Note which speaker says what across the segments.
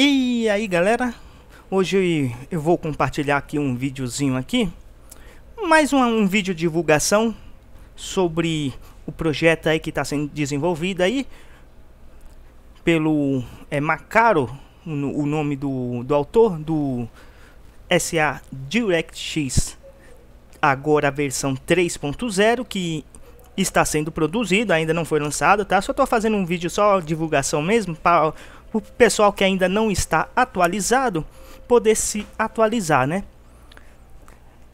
Speaker 1: E aí galera, hoje eu vou compartilhar aqui um videozinho aqui, mais um, um vídeo de divulgação sobre o projeto aí que está sendo desenvolvido aí pelo é, Macaro, o nome do, do autor, do SA DirectX, agora a versão 3.0 que está sendo produzido, ainda não foi lançado, tá? Só estou fazendo um vídeo só divulgação mesmo para o pessoal que ainda não está atualizado poder se atualizar, né?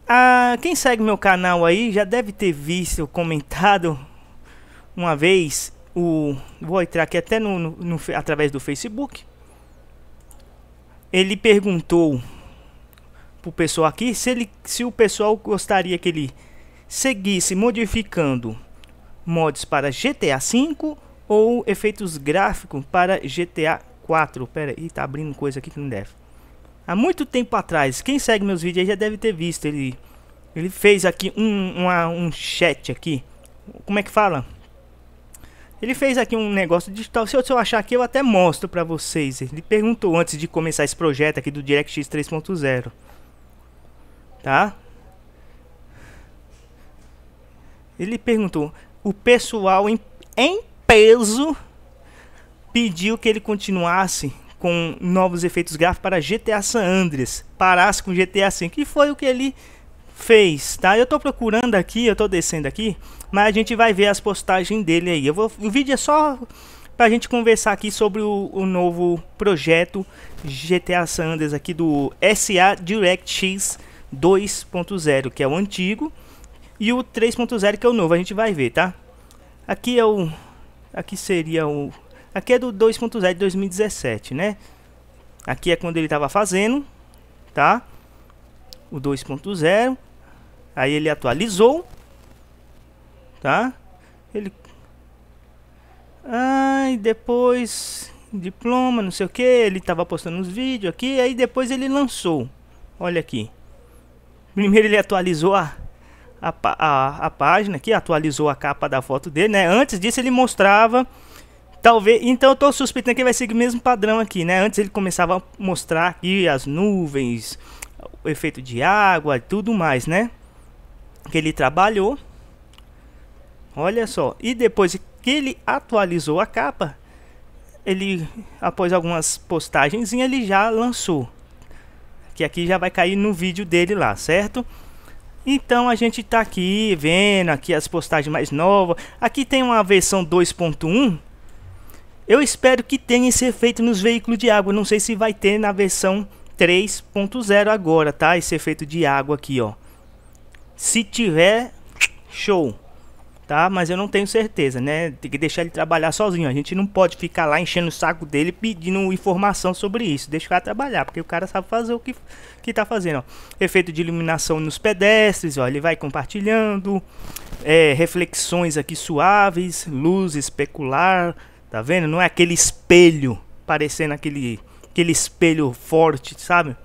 Speaker 1: Ah, quem segue meu canal aí já deve ter visto, comentado uma vez o vou entrar aqui até no, no, no através do Facebook. Ele perguntou pro pessoal aqui se ele se o pessoal gostaria que ele seguisse modificando mods para GTA V ou efeitos gráficos para GTA 4. Pera aí, tá abrindo coisa aqui que não deve. Há muito tempo atrás, quem segue meus vídeos aí já deve ter visto. Ele, ele fez aqui um, uma, um chat aqui. Como é que fala? Ele fez aqui um negócio digital. Se eu, se eu achar aqui, eu até mostro pra vocês. Ele perguntou antes de começar esse projeto aqui do DirectX 3.0. Tá? Ele perguntou: o pessoal em, em peso, pediu que ele continuasse com novos efeitos gráficos para GTA San Andreas, parasse com GTA V, que foi o que ele fez, tá? Eu tô procurando aqui, eu tô descendo aqui, mas a gente vai ver as postagens dele aí. Eu vou, o vídeo é só pra gente conversar aqui sobre o, o novo projeto GTA San Andreas aqui do SA DirectX 2.0, que é o antigo, e o 3.0 que é o novo, a gente vai ver, tá? Aqui é o Aqui seria o... Aqui é do 2.0 de 2017, né? Aqui é quando ele estava fazendo, tá? O 2.0. Aí ele atualizou, tá? Ele... Ai, ah, depois diploma, não sei o que, ele estava postando uns vídeos aqui, aí depois ele lançou. Olha aqui. Primeiro ele atualizou a a, a, a página aqui, atualizou a capa da foto dele, né? Antes disso ele mostrava Talvez, então eu estou suspeitando que vai seguir o mesmo padrão aqui, né? Antes ele começava a mostrar aqui as nuvens, o efeito de água, tudo mais, né? Que ele trabalhou. Olha só, e depois que ele atualizou a capa, ele após algumas postagens ele já lançou. Que aqui já vai cair no vídeo dele lá, certo? Então a gente tá aqui vendo aqui as postagens mais novas. Aqui tem uma versão 2.1. Eu espero que tenha esse efeito nos veículos de água. Não sei se vai ter na versão 3.0 agora, tá? Esse efeito de água aqui, ó. Se tiver, show tá? Mas eu não tenho certeza, né? Tem que deixar ele trabalhar sozinho. A gente não pode ficar lá enchendo o saco dele pedindo informação sobre isso. Deixa o cara trabalhar, porque o cara sabe fazer o que, que tá fazendo, ó. Efeito de iluminação nos pedestres, ó. Ele vai compartilhando. É, reflexões aqui suaves, luz especular, tá vendo? Não é aquele espelho parecendo aquele, aquele espelho forte, sabe?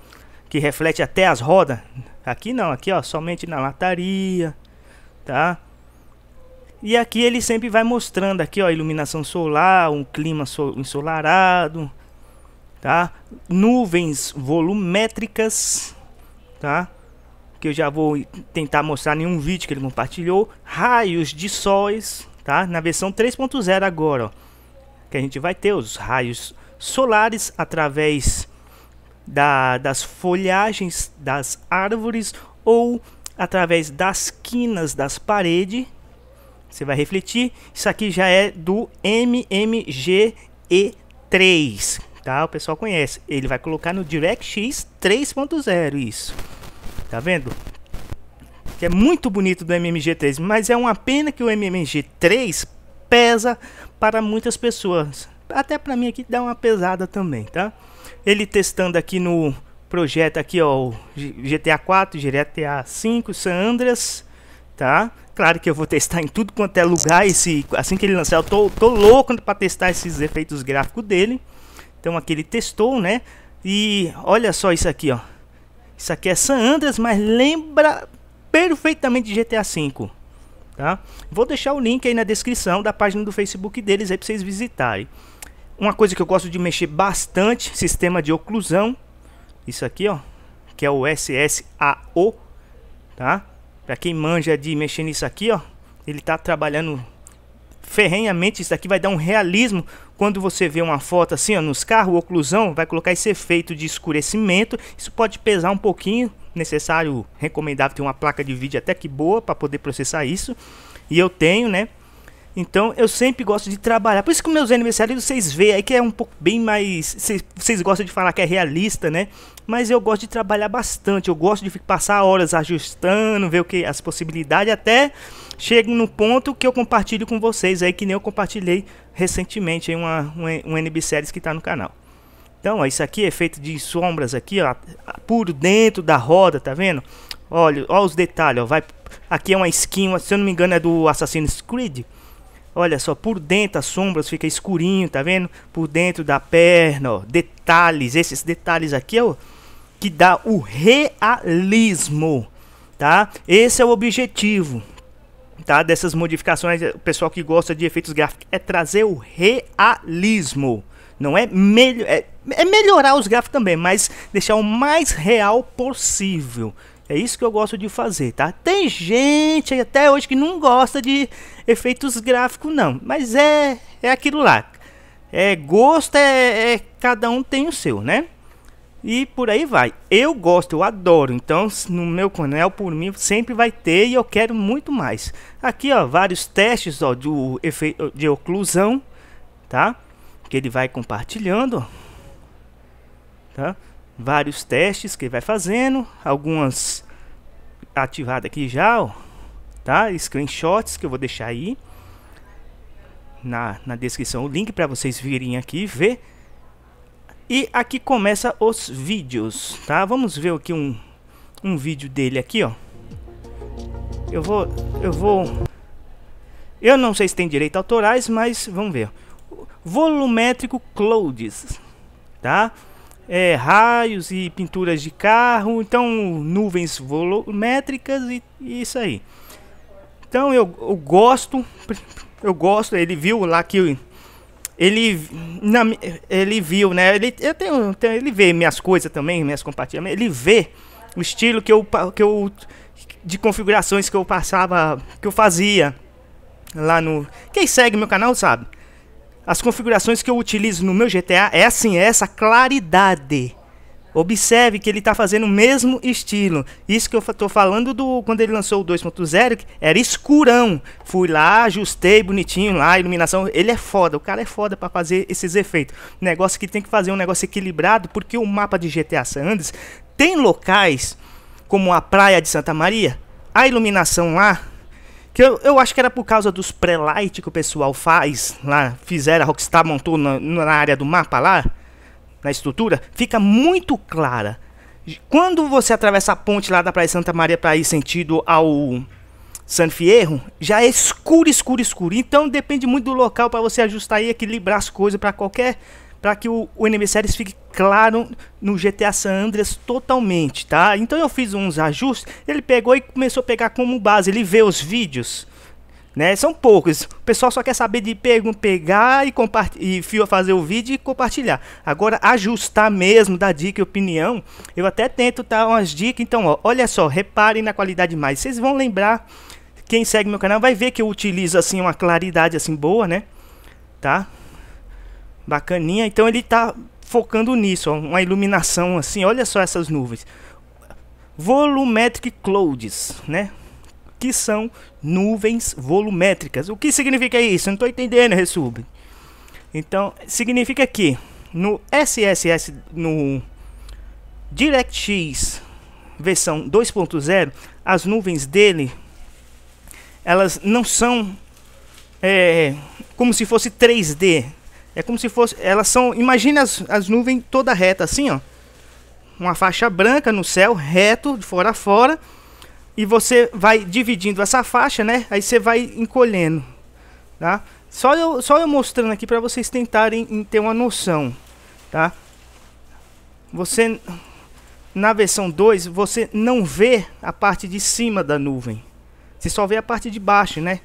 Speaker 1: Que reflete até as rodas. Aqui não, aqui ó, somente na lataria, tá? E aqui ele sempre vai mostrando aqui, ó, iluminação solar, um clima ensolarado, tá? Nuvens volumétricas, tá? Que eu já vou tentar mostrar em um vídeo que ele compartilhou, raios de sóis, tá? Na versão 3.0 agora, ó, que a gente vai ter os raios solares através da, das folhagens das árvores ou através das quinas das paredes, você vai refletir. Isso aqui já é do MMGE3, tá? O pessoal conhece. Ele vai colocar no DirectX 3.0 isso. Tá vendo? Que é muito bonito do MMG3, mas é uma pena que o MMG3 pesa para muitas pessoas. Até para mim aqui dá uma pesada também, tá? Ele testando aqui no projeto aqui, ó, GTA 4, GTA 5, San Andreas, tá? claro que eu vou testar em tudo quanto é lugar. Esse, assim que ele lançar, eu tô, tô louco para testar esses efeitos gráficos dele. Então aqui ele testou, né? E olha só isso aqui, ó. Isso aqui é San Andreas, mas lembra perfeitamente de GTA V. Tá? Vou deixar o link aí na descrição da página do Facebook deles aí para vocês visitarem. Uma coisa que eu gosto de mexer bastante, sistema de oclusão. Isso aqui, ó, que é o SSAO, tá? Para quem manja de mexer nisso aqui, ó, ele tá trabalhando ferrenhamente. Isso aqui vai dar um realismo quando você vê uma foto assim, ó, nos carros, oclusão, vai colocar esse efeito de escurecimento. Isso pode pesar um pouquinho, necessário, recomendável ter uma placa de vídeo até que boa para poder processar isso. E eu tenho, né? Então eu sempre gosto de trabalhar. Por isso que meus aniversários vocês veem aí que é um pouco bem mais. Vocês gostam de falar que é realista, né? mas eu gosto de trabalhar bastante, eu gosto de passar horas ajustando, ver o que as possibilidades até chego no ponto que eu compartilho com vocês aí que nem eu compartilhei recentemente em uma um NB Series que está no canal. Então, ó, isso aqui é feito de sombras aqui, ó, puro dentro da roda, tá vendo? Olha, olha os detalhes, ó, vai aqui é uma skin, se eu não me engano é do Assassin's Creed. Olha só, por dentro as sombras fica escurinho, tá vendo? Por dentro da perna, ó, detalhes, esses detalhes aqui, ó, que dá o realismo, tá? Esse é o objetivo, tá? Dessas modificações, o pessoal que gosta de efeitos gráficos é trazer o realismo, não é, mel é, é melhorar os gráficos também, mas deixar o mais real possível. É isso que eu gosto de fazer, tá? Tem gente até hoje que não gosta de efeitos gráficos, não. Mas é, é aquilo lá. É gosto, é, é cada um tem o seu, né? E por aí vai. Eu gosto, eu adoro. Então, no meu canal, por mim, sempre vai ter e eu quero muito mais. Aqui, ó, vários testes ó, de, de oclusão, tá? Que ele vai compartilhando, tá? Vários testes que ele vai fazendo. Algumas ativadas aqui já, ó, tá? Screenshots que eu vou deixar aí na, na descrição o link para vocês virem aqui e ver e aqui começa os vídeos, tá? Vamos ver aqui um, um vídeo dele aqui, ó. Eu vou... Eu vou... Eu não sei se tem direito autorais, mas vamos ver. Volumétrico Clouds, tá? É, raios e pinturas de carro, então nuvens volumétricas e, e isso aí. Então eu, eu gosto, eu gosto, ele viu lá que ele, na, ele viu, né? Ele, eu tenho, ele vê minhas coisas também, minhas compartilhamentos. Ele vê o estilo que eu, que eu. de configurações que eu passava, que eu fazia lá no. Quem segue meu canal sabe. As configurações que eu utilizo no meu GTA é assim, é essa claridade. Observe que ele está fazendo o mesmo estilo. Isso que eu estou falando do quando ele lançou o 2.0, era escurão. Fui lá, ajustei bonitinho lá, iluminação. Ele é foda, o cara é foda para fazer esses efeitos. Negócio que tem que fazer um negócio equilibrado, porque o mapa de GTA San Andreas tem locais como a praia de Santa Maria, a iluminação lá que eu, eu acho que era por causa dos pré-light que o pessoal faz lá, fizeram, a Rockstar montou na, na área do mapa lá na estrutura, fica muito clara. Quando você atravessa a ponte lá da Praia Santa Maria para ir sentido ao San Fierro, já é escuro, escuro, escuro. Então depende muito do local para você ajustar e equilibrar as coisas para qualquer para que o, o NB Series fique claro no GTA San Andreas totalmente, tá? Então eu fiz uns ajustes, ele pegou e começou a pegar como base, ele vê os vídeos né? São poucos. O pessoal só quer saber de pegar e, compartilhar e fio fazer o vídeo e compartilhar. Agora, ajustar mesmo, dar dica e opinião, eu até tento dar umas dicas. Então, ó, olha só, reparem na qualidade mais. Vocês vão lembrar, quem segue meu canal vai ver que eu utilizo assim uma claridade assim boa, né? Tá? Bacaninha. Então ele tá focando nisso, ó, uma iluminação assim. Olha só essas nuvens. Volumetric Clouds, né? que são nuvens volumétricas. O que significa isso? Não estou entendendo, Resub. Então, significa que no SSS, no DirectX versão 2.0, as nuvens dele, elas não são é, como se fosse 3D. É como se fosse, elas são, imagina as, as nuvens toda reta assim, ó. Uma faixa branca no céu, reto, de fora a fora e você vai dividindo essa faixa, né? Aí você vai encolhendo, tá? Só eu, só eu mostrando aqui para vocês tentarem ter uma noção, tá? Você na versão 2, você não vê a parte de cima da nuvem. Você só vê a parte de baixo, né?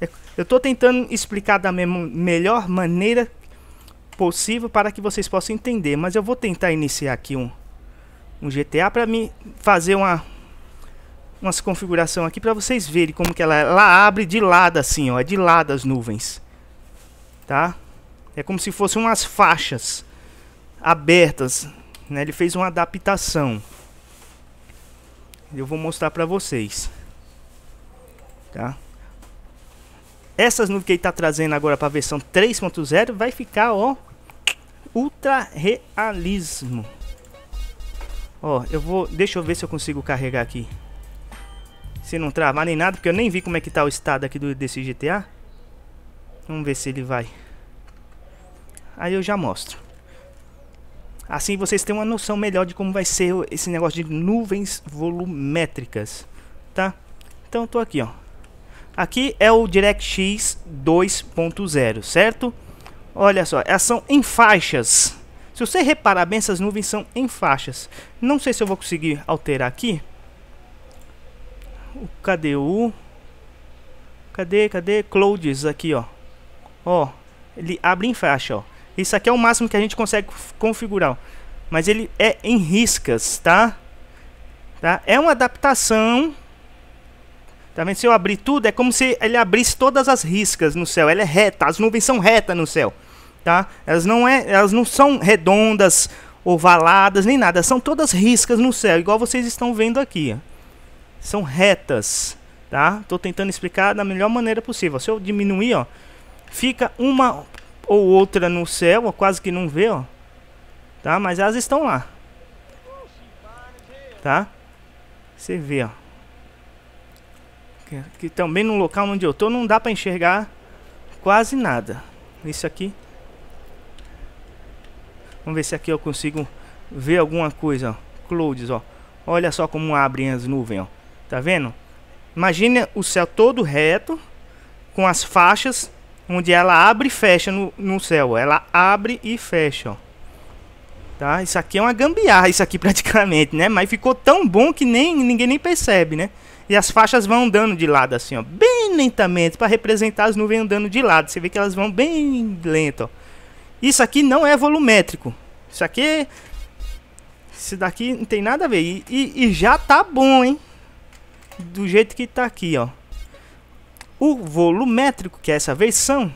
Speaker 1: É, eu estou tentando explicar da melhor maneira possível para que vocês possam entender, mas eu vou tentar iniciar aqui um, um GTA para mim fazer uma umas configuração aqui para vocês verem como que ela é. Ela abre de lado assim, ó, é de lado as nuvens. Tá? É como se fossem umas faixas abertas, né? Ele fez uma adaptação. Eu vou mostrar para vocês. Tá? Essas nuvens que ele está trazendo agora para a versão 3.0 vai ficar, ó, ultra realismo. Ó, eu vou, deixa eu ver se eu consigo carregar aqui. Se não travar nem nada, porque eu nem vi como é que tá o estado aqui do, desse GTA. Vamos ver se ele vai. Aí eu já mostro. Assim vocês têm uma noção melhor de como vai ser esse negócio de nuvens volumétricas, tá? Então eu tô aqui, ó. Aqui é o DirectX 2.0, certo? Olha só, elas são em faixas. Se você reparar bem, essas nuvens são em faixas. Não sei se eu vou conseguir alterar aqui o KDU. Cadê, cadê? Clouds aqui, ó. Ó, ele abre em faixa, ó. Isso aqui é o máximo que a gente consegue configurar. Mas ele é em riscas, tá? tá? É uma adaptação. Tá vendo? Se eu abrir tudo, é como se ele abrisse todas as riscas no céu. Ela é reta, as nuvens são retas no céu. Tá? Elas, não é, elas não são redondas, ovaladas, nem nada. São todas riscas no céu, igual vocês estão vendo aqui. Ó são retas, tá? Tô tentando explicar da melhor maneira possível. Se eu diminuir, ó, fica uma ou outra no céu, ó, quase que não vê, ó. Tá? Mas elas estão lá. Tá? Você vê, ó. Que, que também no local onde eu tô não dá para enxergar quase nada. Isso aqui. Vamos ver se aqui eu consigo ver alguma coisa, ó. Clouds, ó. Olha só como abrem as nuvens, ó. Tá vendo? Imagina o céu todo reto, com as faixas, onde ela abre e fecha no, no céu. Ela abre e fecha, ó. Tá? Isso aqui é uma gambiarra, isso aqui praticamente, né? Mas ficou tão bom que nem ninguém nem percebe, né? E as faixas vão andando de lado assim, ó, bem lentamente, para representar as nuvens andando de lado. Você vê que elas vão bem lento, ó. Isso aqui não é volumétrico. Isso aqui Isso daqui não tem nada a ver. E, e, e já tá bom, hein? do jeito que está aqui, ó. O volumétrico, que é essa versão,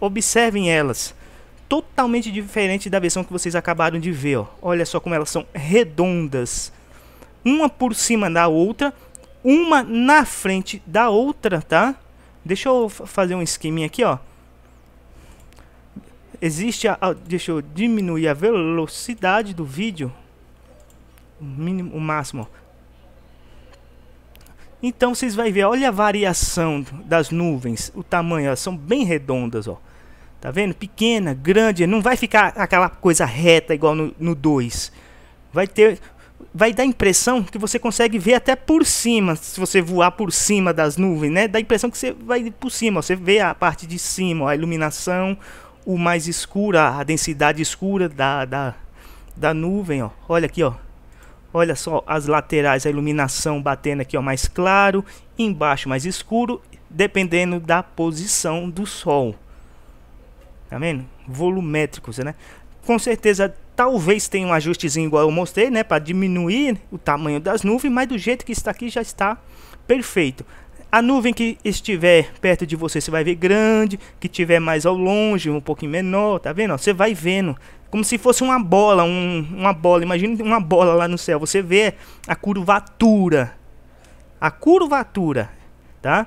Speaker 1: observem elas, totalmente diferente da versão que vocês acabaram de ver, ó. Olha só como elas são redondas, uma por cima da outra, uma na frente da outra, tá? Deixa eu fazer um esqueminha aqui, ó. Existe a, a deixa eu diminuir a velocidade do vídeo, o mínimo, o máximo, ó então vocês vão ver, olha a variação das nuvens, o tamanho, elas são bem redondas, ó. Tá vendo? Pequena, grande, não vai ficar aquela coisa reta igual no 2. Vai ter vai dar a impressão que você consegue ver até por cima, se você voar por cima das nuvens, né? Dá a impressão que você vai por cima, ó. você vê a parte de cima, ó, a iluminação, o mais escura, a densidade escura da, da, da nuvem, ó. Olha aqui, ó. Olha só as laterais, a iluminação batendo aqui ó, mais claro, embaixo mais escuro, dependendo da posição do sol. Tá vendo? Volumétricos, né? Com certeza, talvez tenha um ajustezinho igual eu mostrei, né? Para diminuir o tamanho das nuvens, mas do jeito que está aqui já está perfeito. A nuvem que estiver perto de você, você vai ver grande, que tiver mais ao longe, um pouquinho menor, tá vendo? Você vai vendo como se fosse uma bola, um, uma bola. Imagina uma bola lá no céu. Você vê a curvatura. A curvatura, tá?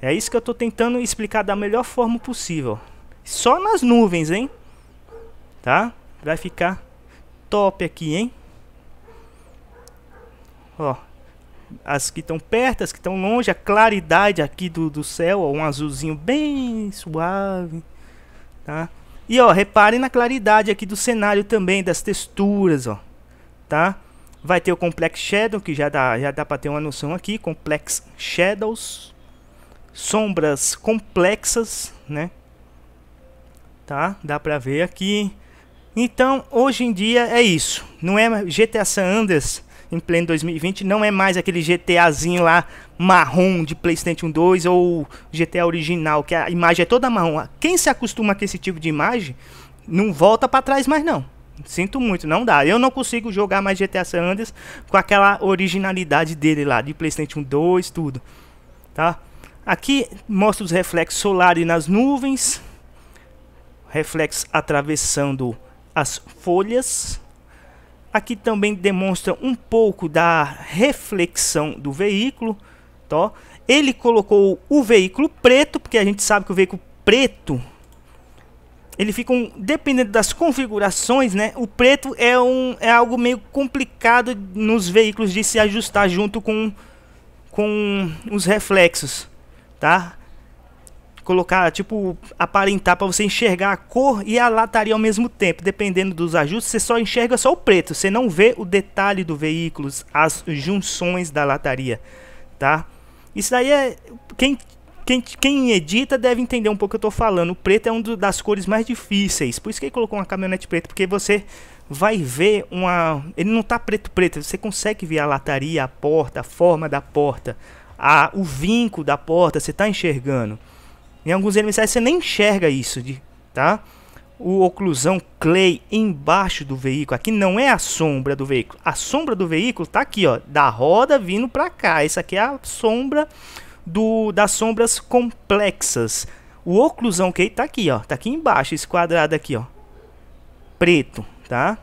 Speaker 1: É isso que eu estou tentando explicar da melhor forma possível. Só nas nuvens, hein? Tá? Vai ficar top aqui, hein? Ó, as que estão perto, as que estão longe, a claridade aqui do, do céu, ó, um azulzinho bem suave, tá? E ó, reparem na claridade aqui do cenário também, das texturas, ó, tá? Vai ter o Complex Shadow, que já dá, já dá para ter uma noção aqui, Complex Shadows, sombras complexas, né? Tá? Dá para ver aqui. Então, hoje em dia é isso. Não é GTA San Andreas em pleno 2020. Não é mais aquele GTAzinho lá marrom de PlayStation 2 ou GTA original, que a imagem é toda marrom. Quem se acostuma com esse tipo de imagem não volta para trás mais não. Sinto muito, não dá. Eu não consigo jogar mais GTA San Andreas com aquela originalidade dele lá, de PlayStation 2, tudo. Tá? Aqui mostra os reflexos solares nas nuvens, reflexos atravessando as folhas Aqui também demonstra um pouco da reflexão do veículo. Tó. Tá? Ele colocou o veículo preto, porque a gente sabe que o veículo preto ele fica um, dependendo das configurações, né? O preto é um é algo meio complicado nos veículos de se ajustar junto com com os reflexos, tá? colocar, tipo, aparentar para você enxergar a cor e a lataria ao mesmo tempo. Dependendo dos ajustes, você só enxerga só o preto, você não vê o detalhe do veículo, as junções da lataria, tá? Isso daí é quem quem, quem edita deve entender um pouco o que eu tô falando. O preto é uma das cores mais difíceis. Por isso que ele colocou uma caminhonete preta, porque você vai ver uma. Ele não tá preto preto. Você consegue ver a lataria, a porta, a forma da porta, a, o vinco da porta. Você está enxergando. Em alguns LMCs você nem enxerga isso, de, tá? O oclusão clay embaixo do veículo. Aqui não é a sombra do veículo. A sombra do veículo tá aqui, ó, da roda vindo para cá. Essa aqui é a sombra do das sombras complexas. O oclusão clay tá aqui, ó, tá aqui embaixo, esse quadrado aqui, ó. Preto, tá?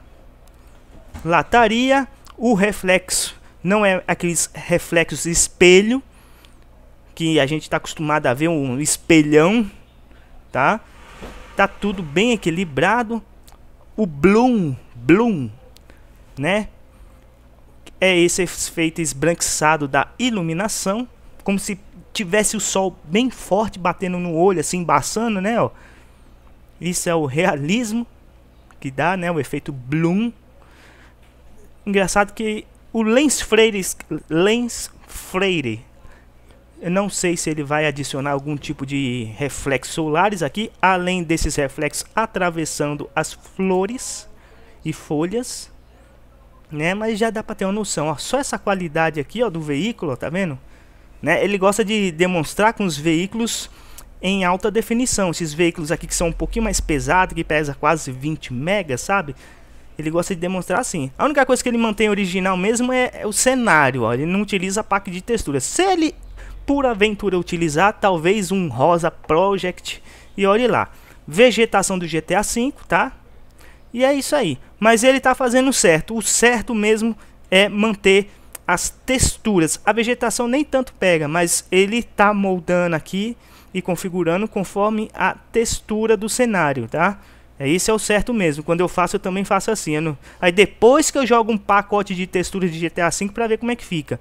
Speaker 1: Lataria, o reflexo não é aqueles reflexos espelho que a gente está acostumado a ver um espelhão, tá? Tá tudo bem equilibrado. O bloom, bloom, né? É esse efeito esbranquiçado da iluminação, como se tivesse o sol bem forte batendo no olho, assim, embaçando, né? Ó. Isso é o realismo que dá, né? O efeito bloom. Engraçado que o Lens Freire, Lens Freire eu não sei se ele vai adicionar algum tipo de reflexos solares aqui, além desses reflexos atravessando as flores e folhas, né? Mas já dá para ter uma noção, ó. Só essa qualidade aqui, ó, do veículo, ó, tá vendo? Né? Ele gosta de demonstrar com os veículos em alta definição. Esses veículos aqui que são um pouquinho mais pesados, que pesa quase 20 megas, sabe? Ele gosta de demonstrar assim. A única coisa que ele mantém original mesmo é, é o cenário, ó. Ele não utiliza pack de textura. Se ele por aventura utilizar talvez um Rosa Project e olhe lá. Vegetação do GTA V, tá? E é isso aí. Mas ele tá fazendo certo. O certo mesmo é manter as texturas. A vegetação nem tanto pega, mas ele tá moldando aqui e configurando conforme a textura do cenário, tá? é Isso é o certo mesmo. Quando eu faço, eu também faço assim. Não... Aí depois que eu jogo um pacote de texturas de GTA V para ver como é que fica.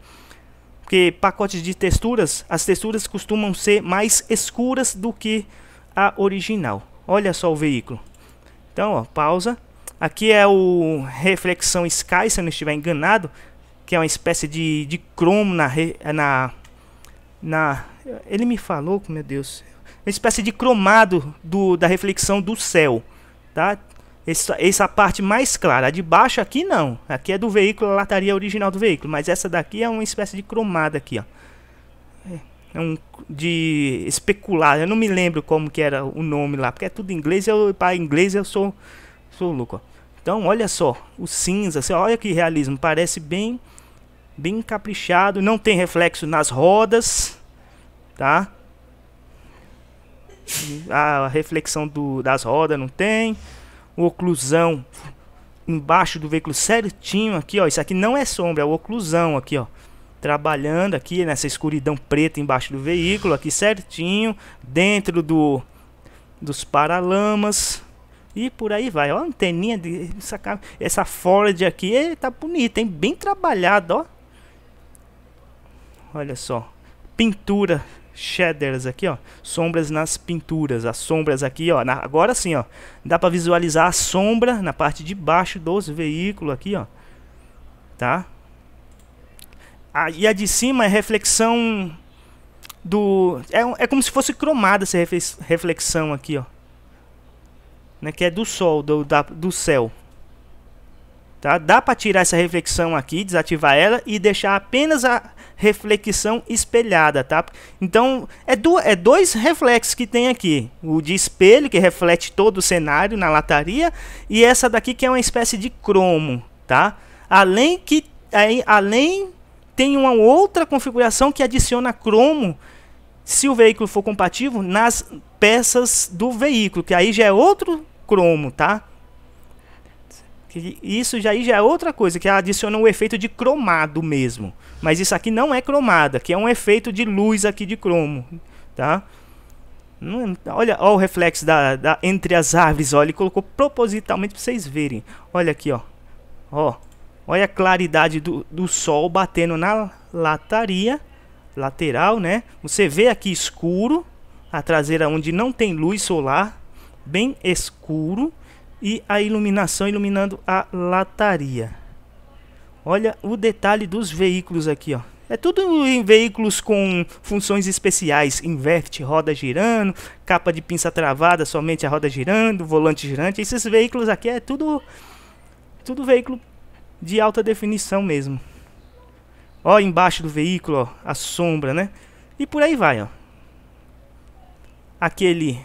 Speaker 1: Porque pacotes de texturas, as texturas costumam ser mais escuras do que a original. Olha só o veículo. Então, ó, pausa. Aqui é o Reflexão Sky, se eu não estiver enganado, que é uma espécie de, de cromo na, na, na... Ele me falou, meu Deus. Uma espécie de cromado do, da reflexão do céu, tá? Essa, essa parte mais clara, a de baixo aqui não. Aqui é do veículo, a lataria original do veículo. Mas essa daqui é uma espécie de cromada aqui, ó. É, é um de especular. Eu não me lembro como que era o nome lá, porque é tudo inglês. Eu para inglês eu sou sou louco. Ó. Então olha só, o cinza. olha que realismo. Parece bem bem caprichado. Não tem reflexo nas rodas, tá? A reflexão do, das rodas não tem oclusão embaixo do veículo certinho aqui, ó. Isso aqui não é sombra, é oclusão aqui, ó. Trabalhando aqui nessa escuridão preta embaixo do veículo, aqui certinho, dentro do dos paralamas e por aí vai. Ó, a anteninha de essa, essa Ford aqui, tá bonita, hein? Bem trabalhado, ó. Olha só. Pintura shaders aqui, ó, sombras nas pinturas, as sombras aqui, ó, na, agora sim, ó, dá para visualizar a sombra na parte de baixo dos veículos aqui, ó, tá? A, e a de cima é reflexão do, é, é como se fosse cromada essa reflexão aqui, ó, né, que é do sol, do, da, do céu, Tá? Dá para tirar essa reflexão aqui, desativar ela e deixar apenas a reflexão espelhada, tá? Então, é, do, é dois reflexos que tem aqui. O de espelho, que reflete todo o cenário na lataria, e essa daqui que é uma espécie de cromo, tá? Além que, aí, além tem uma outra configuração que adiciona cromo se o veículo for compatível nas peças do veículo, que aí já é outro cromo, tá? Que isso já, aí já é outra coisa, que adiciona um efeito de cromado mesmo. Mas isso aqui não é cromada, que é um efeito de luz aqui de cromo, tá? É, olha, olha o reflexo da, da, entre as árvores, ó, ele colocou propositalmente para vocês verem. Olha aqui, ó. Ó, olha a claridade do, do sol batendo na lataria lateral, né? Você vê aqui escuro, a traseira onde não tem luz solar, bem escuro e a iluminação iluminando a lataria. Olha o detalhe dos veículos aqui, ó. É tudo em veículos com funções especiais, inverte, roda girando, capa de pinça travada, somente a roda girando, volante girante. Esses veículos aqui é tudo tudo veículo de alta definição mesmo. Ó, embaixo do veículo, ó, a sombra, né? E por aí vai, ó. Aquele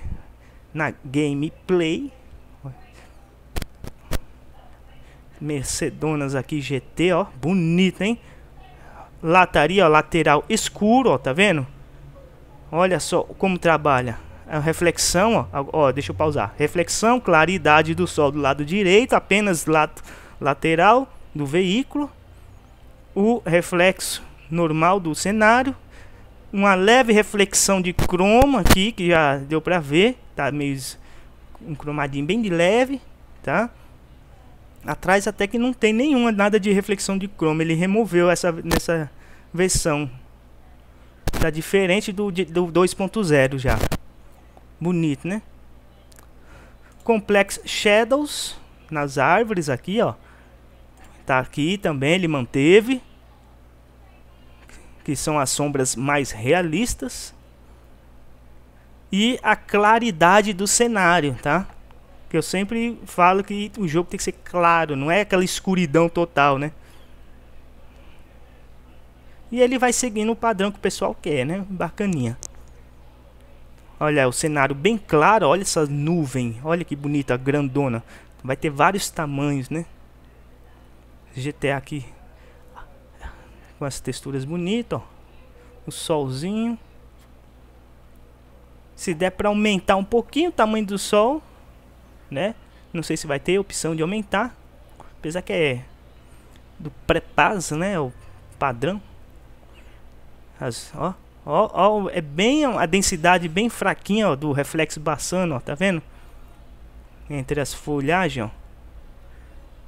Speaker 1: na gameplay Mercedonas aqui, GT, ó. Bonita, hein? Lataria, ó, lateral escuro, ó, tá vendo? Olha só como trabalha. É A reflexão, ó, ó, deixa eu pausar. Reflexão, claridade do sol do lado direito, apenas lato, lateral do veículo. O reflexo normal do cenário. Uma leve reflexão de croma aqui, que já deu pra ver. Tá meio um cromadinho bem de leve, tá? atrás até que não tem nenhuma nada de reflexão de cromo. Ele removeu essa nessa versão. Tá diferente do, do 2.0 já. Bonito, né? Complex Shadows nas árvores aqui, ó. Tá aqui também, ele manteve. Que são as sombras mais realistas. E a claridade do cenário, tá? Porque eu sempre falo que o jogo tem que ser claro, não é aquela escuridão total, né? E ele vai seguindo o padrão que o pessoal quer, né? Bacaninha. Olha, o cenário bem claro, olha essa nuvem. Olha que bonita, grandona. Vai ter vários tamanhos, né? GTA aqui. Com as texturas bonitas, ó. O solzinho. Se der para aumentar um pouquinho o tamanho do sol, né? Não sei se vai ter opção de aumentar, apesar que é do pré né? É o padrão. As, ó, ó, ó, é bem a densidade bem fraquinha ó, do reflexo baçano, ó, tá vendo? Entre as folhagens, ó.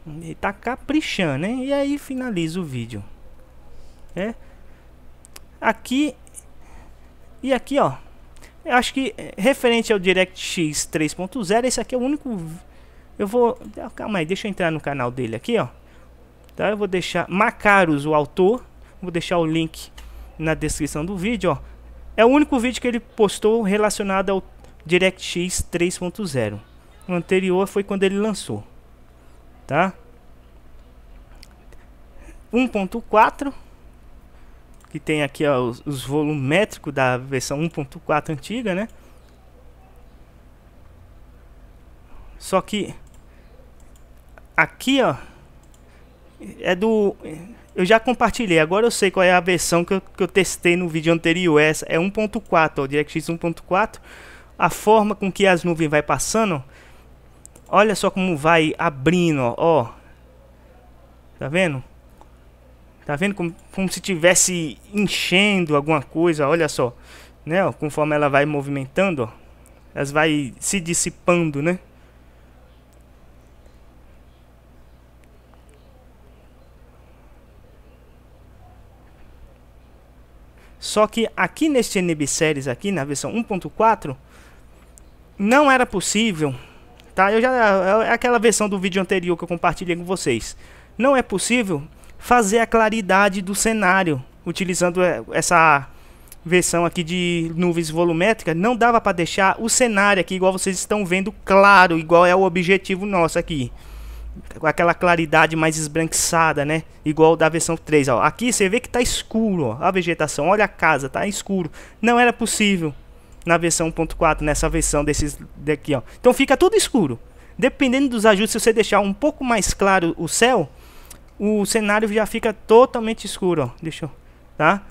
Speaker 1: Ele tá caprichando, hein né? E aí finaliza o vídeo. É. Aqui e aqui, ó, eu acho que eh, referente ao DirectX 3.0, esse aqui é o único... Eu vou... Ah, calma aí, deixa eu entrar no canal dele aqui, ó. Tá? Eu vou deixar Macaros, o autor. Vou deixar o link na descrição do vídeo, ó. É o único vídeo que ele postou relacionado ao DirectX 3.0. O anterior foi quando ele lançou. Tá? 1.4 que tem aqui ó, os, os volumétricos da versão 1.4 antiga, né? Só que aqui, ó, é do eu já compartilhei, agora eu sei qual é a versão que eu, que eu testei no vídeo anterior, essa é 1.4, o DirectX 1.4, a forma com que as nuvens vai passando, olha só como vai abrindo, ó, ó. tá vendo? Tá vendo como, como se tivesse enchendo alguma coisa, olha só. Né, ó, conforme ela vai movimentando, ó, elas vai se dissipando, né? Só que aqui neste NB Series aqui, na versão 1.4, não era possível, tá? Eu já é, é aquela versão do vídeo anterior que eu compartilhei com vocês. Não é possível fazer a claridade do cenário, utilizando eh, essa versão aqui de nuvens volumétricas, não dava para deixar o cenário aqui igual vocês estão vendo claro, igual é o objetivo nosso aqui. Com aquela claridade mais esbranquiçada, né? Igual da versão 3, ó. Aqui você vê que tá escuro, ó, a vegetação, olha a casa, tá escuro. Não era possível na versão 1.4, nessa versão desses daqui, ó. Então fica tudo escuro. Dependendo dos ajustes, se você deixar um pouco mais claro o céu, o cenário já fica totalmente escuro, ó. Deixa eu, tá?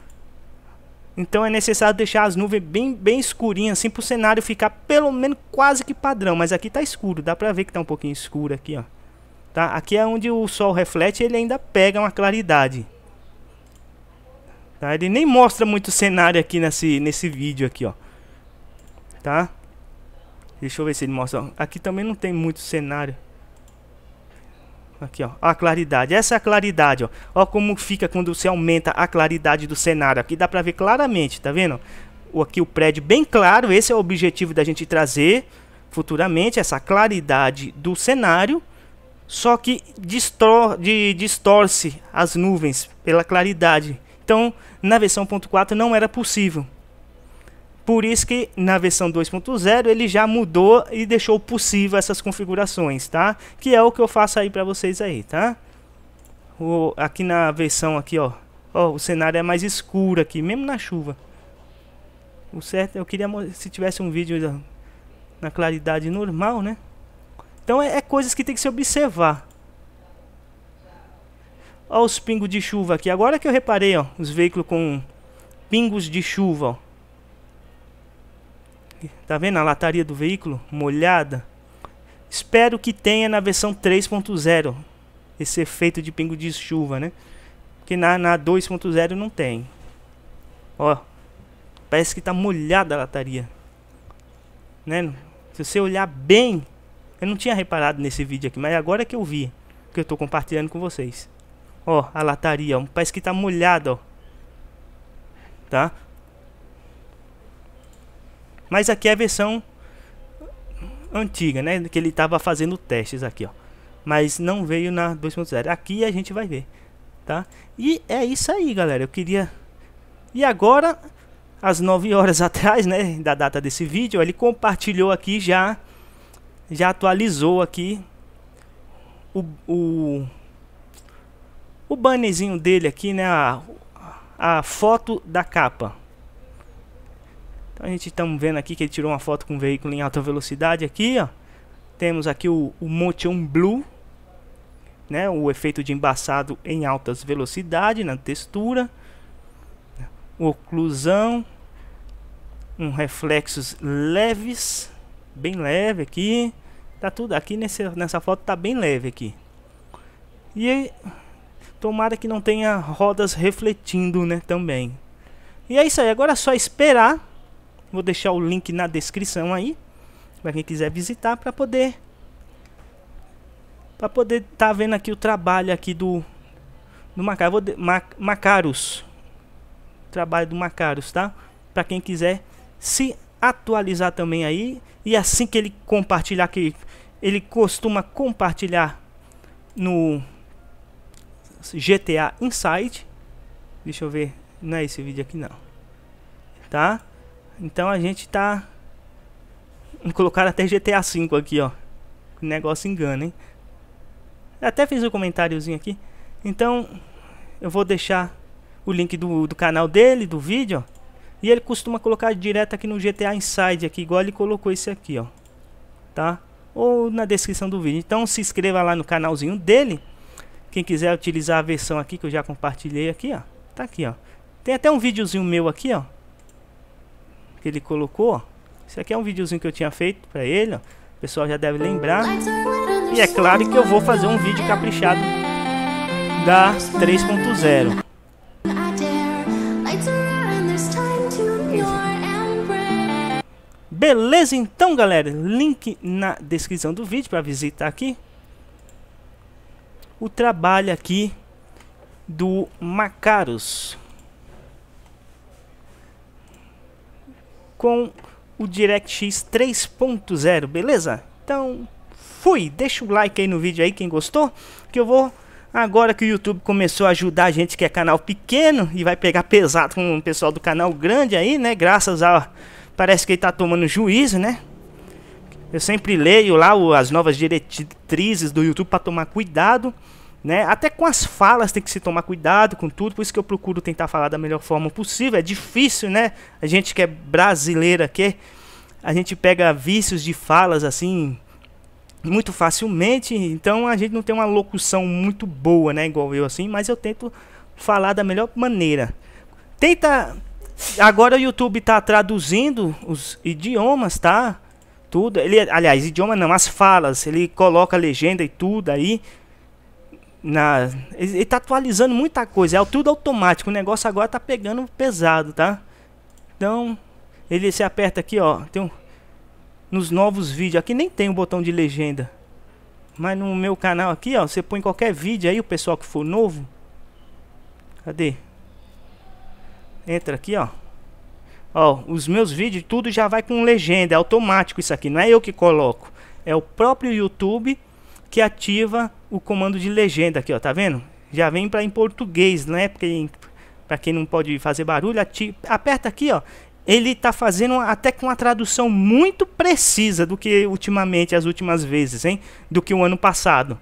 Speaker 1: Então é necessário deixar as nuvens bem, bem escurinhas, assim, para o cenário ficar pelo menos quase que padrão. Mas aqui tá escuro, dá para ver que tá um pouquinho escuro aqui, ó. Tá? Aqui é onde o sol reflete ele ainda pega uma claridade. Tá? Ele nem mostra muito cenário aqui nesse, nesse vídeo aqui, ó. Tá? Deixa eu ver se ele mostra. Aqui também não tem muito cenário. Aqui, ó, a claridade. Essa é a claridade, ó. Ó como fica quando você aumenta a claridade do cenário. Aqui dá pra ver claramente, tá vendo? O, aqui o prédio bem claro, esse é o objetivo da gente trazer futuramente, essa claridade do cenário. Só que distor de, distorce as nuvens pela claridade. Então, na versão 1.4 não era possível. Por isso que na versão 2.0 ele já mudou e deixou possível essas configurações, tá? Que é o que eu faço aí para vocês aí, tá? O, aqui na versão aqui, ó, ó, o cenário é mais escuro aqui, mesmo na chuva. O certo, eu queria se tivesse um vídeo na claridade normal, né? Então é, é coisas que tem que se observar. Ó os pingos de chuva aqui. Agora que eu reparei, ó, os veículos com pingos de chuva, ó. Tá vendo a lataria do veículo molhada? Espero que tenha na versão 3.0 esse efeito de pingo de chuva, né? Que na, na 2.0 não tem. Ó, parece que tá molhada a lataria. Né? Se você olhar bem, eu não tinha reparado nesse vídeo aqui, mas é agora é que eu vi, que eu tô compartilhando com vocês. Ó, a lataria, parece que tá molhada, ó. Tá? Mas aqui é a versão antiga, né? Que ele estava fazendo testes aqui, ó. Mas não veio na 2.0. Aqui a gente vai ver, tá? E é isso aí, galera. Eu queria... E agora, às 9 horas atrás, né? Da data desse vídeo, ele compartilhou aqui já... Já atualizou aqui o, o, o bannerzinho dele aqui, né? A, a foto da capa. Então a gente está vendo aqui que ele tirou uma foto com um veículo em alta velocidade aqui, ó. Temos aqui o, o Motion Blue, né? O efeito de embaçado em altas velocidades na textura. Oclusão, um reflexos leves, bem leve aqui. Tá tudo aqui nesse, nessa foto tá bem leve aqui. E tomara que não tenha rodas refletindo, né, também. E é isso aí, agora é só esperar Vou deixar o link na descrição aí para quem quiser visitar para poder para poder estar tá vendo aqui o trabalho aqui do do Macar, vou de, Macaros. Trabalho do Macaros, tá? Para quem quiser se atualizar também aí e assim que ele compartilhar que ele costuma compartilhar no GTA Insight. Deixa eu ver, não é esse vídeo aqui não. Tá? Então a gente tá. Colocaram até GTA V aqui, ó. O negócio engana, hein? Até fiz um comentáriozinho aqui. Então, eu vou deixar o link do, do canal dele, do vídeo, ó. E ele costuma colocar direto aqui no GTA Inside, aqui, igual ele colocou esse aqui, ó. Tá? Ou na descrição do vídeo. Então, se inscreva lá no canalzinho dele. Quem quiser utilizar a versão aqui que eu já compartilhei aqui, ó. Tá aqui, ó. Tem até um videozinho meu aqui, ó que ele colocou. Isso aqui é um videozinho que eu tinha feito para ele, ó. o pessoal já deve lembrar. E é claro que eu vou fazer um vídeo caprichado da 3.0. Beleza então galera, link na descrição do vídeo para visitar aqui o trabalho aqui do Macaros. com o DirectX 3.0, beleza? Então, fui! Deixa o like aí no vídeo aí, quem gostou, que eu vou... Agora que o YouTube começou a ajudar a gente que é canal pequeno e vai pegar pesado com o pessoal do canal grande aí, né? Graças a... parece que ele tá tomando juízo, né? Eu sempre leio lá o, as novas diretrizes do YouTube para tomar cuidado. Né? Até com as falas tem que se tomar cuidado com tudo, por isso que eu procuro tentar falar da melhor forma possível. É difícil, né? A gente que é brasileira aqui, a gente pega vícios de falas assim muito facilmente, então a gente não tem uma locução muito boa, né, igual eu assim, mas eu tento falar da melhor maneira. Tenta agora o YouTube tá traduzindo os idiomas, tá? Tudo. Ele aliás, idioma não, as falas, ele coloca a legenda e tudo aí na ele tá atualizando muita coisa, é tudo automático, o negócio agora tá pegando pesado, tá? Então, ele se aperta aqui, ó, tem um, nos novos vídeos, aqui nem tem o um botão de legenda. Mas no meu canal aqui, ó, você põe qualquer vídeo aí, o pessoal que for novo. Cadê? Entra aqui, ó. Ó, os meus vídeos tudo já vai com legenda, é automático isso aqui, não é eu que coloco. É o próprio YouTube que ativa o comando de legenda aqui, ó, tá vendo? Já vem para em português, né? Porque para quem não pode fazer barulho, ativa, aperta aqui, ó. Ele tá fazendo até com uma tradução muito precisa do que ultimamente as últimas vezes, hein? Do que o ano passado.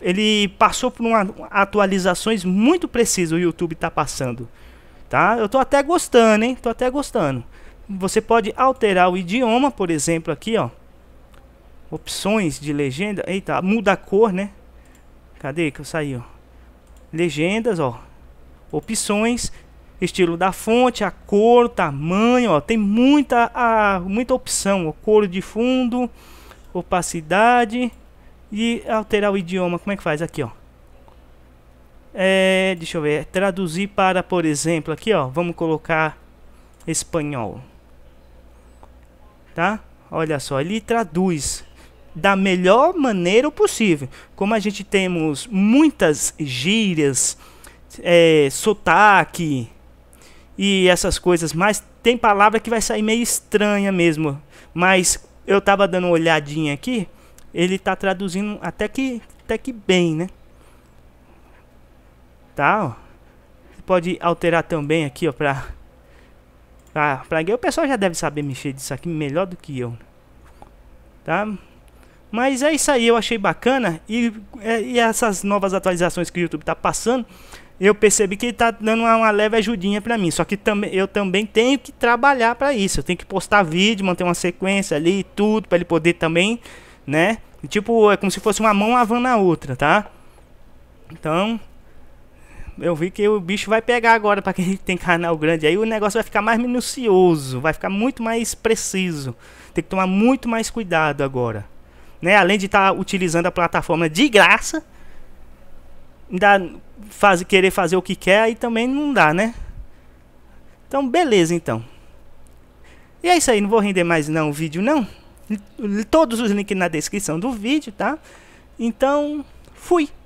Speaker 1: Ele passou por uma, atualizações muito precisas o YouTube tá passando, tá? Eu tô até gostando, hein? Tô até gostando. Você pode alterar o idioma, por exemplo, aqui, ó opções de legenda. Eita, muda a cor, né? Cadê que eu saí, ó? Legendas, ó. Opções, estilo da fonte, a cor, tamanho, ó. Tem muita, a, muita opção, ó. Cor de fundo, opacidade e alterar o idioma. Como é que faz aqui, ó? É, deixa eu ver, traduzir para, por exemplo, aqui, ó. Vamos colocar espanhol. Tá? Olha só, ele traduz da melhor maneira possível. Como a gente temos muitas gírias, é, sotaque e essas coisas, mas tem palavra que vai sair meio estranha mesmo. Mas eu tava dando uma olhadinha aqui, ele tá traduzindo até que, até que bem, né? Tá, ó. pode alterar também aqui, ó, pra... Pra, pra... O pessoal já deve saber mexer disso aqui melhor do que eu, Tá? Mas é isso aí, eu achei bacana. E, é, e essas novas atualizações que o YouTube está passando, eu percebi que ele está dando uma, uma, leve ajudinha para mim. Só que tam, eu também tenho que trabalhar para isso. Eu tenho que postar vídeo, manter uma sequência ali e tudo, para ele poder também, né? Tipo, é como se fosse uma mão lavando a outra, tá? Então, eu vi que o bicho vai pegar agora para quem tem canal grande. Aí o negócio vai ficar mais minucioso, vai ficar muito mais preciso. Tem que tomar muito mais cuidado agora né? Além de estar tá utilizando a plataforma de graça, ainda faz, querer fazer o que quer, aí também não dá, né? Então, beleza, então. E é isso aí, não vou render mais não o vídeo, não. Todos os links na descrição do vídeo, tá? Então, fui!